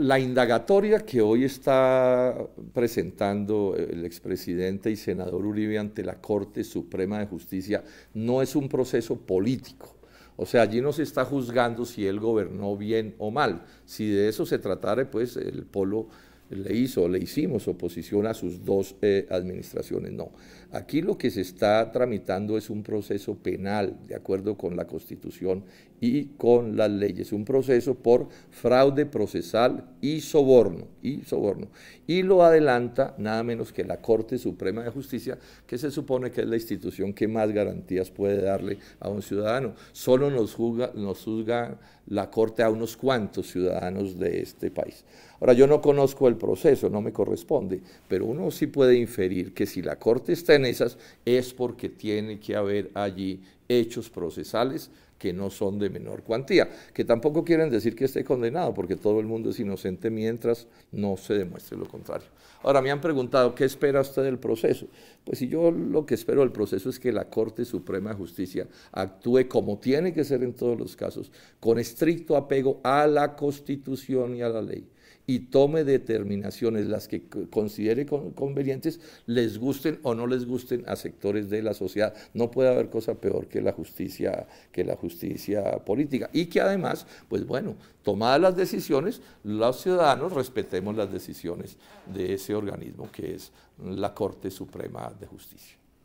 la indagatoria que hoy está presentando el expresidente y senador Uribe ante la Corte Suprema de Justicia no es un proceso político. O sea, allí no se está juzgando si él gobernó bien o mal. Si de eso se tratara, pues el polo le hizo, le hicimos oposición a sus dos eh, administraciones. No, aquí lo que se está tramitando es un proceso penal, de acuerdo con la Constitución y con las leyes, un proceso por fraude procesal y soborno, y soborno. Y lo adelanta nada menos que la Corte Suprema de Justicia, que se supone que es la institución que más garantías puede darle a un ciudadano. Solo nos juzga, nos juzga la Corte a unos cuantos ciudadanos de este país. Ahora, yo no conozco el proceso, no me corresponde, pero uno sí puede inferir que si la Corte está en esas es porque tiene que haber allí hechos procesales que no son de menor cuantía, que tampoco quieren decir que esté condenado, porque todo el mundo es inocente mientras no se demuestre lo contrario. Ahora me han preguntado, ¿qué espera usted del proceso? Pues si yo lo que espero del proceso es que la Corte Suprema de Justicia actúe como tiene que ser en todos los casos, con estricto apego a la Constitución y a la ley y tome determinaciones, las que considere convenientes, les gusten o no les gusten a sectores de la sociedad. No puede haber cosa peor que la justicia, que la justicia política. Y que además, pues bueno, tomadas las decisiones, los ciudadanos respetemos las decisiones de ese organismo que es la Corte Suprema de Justicia.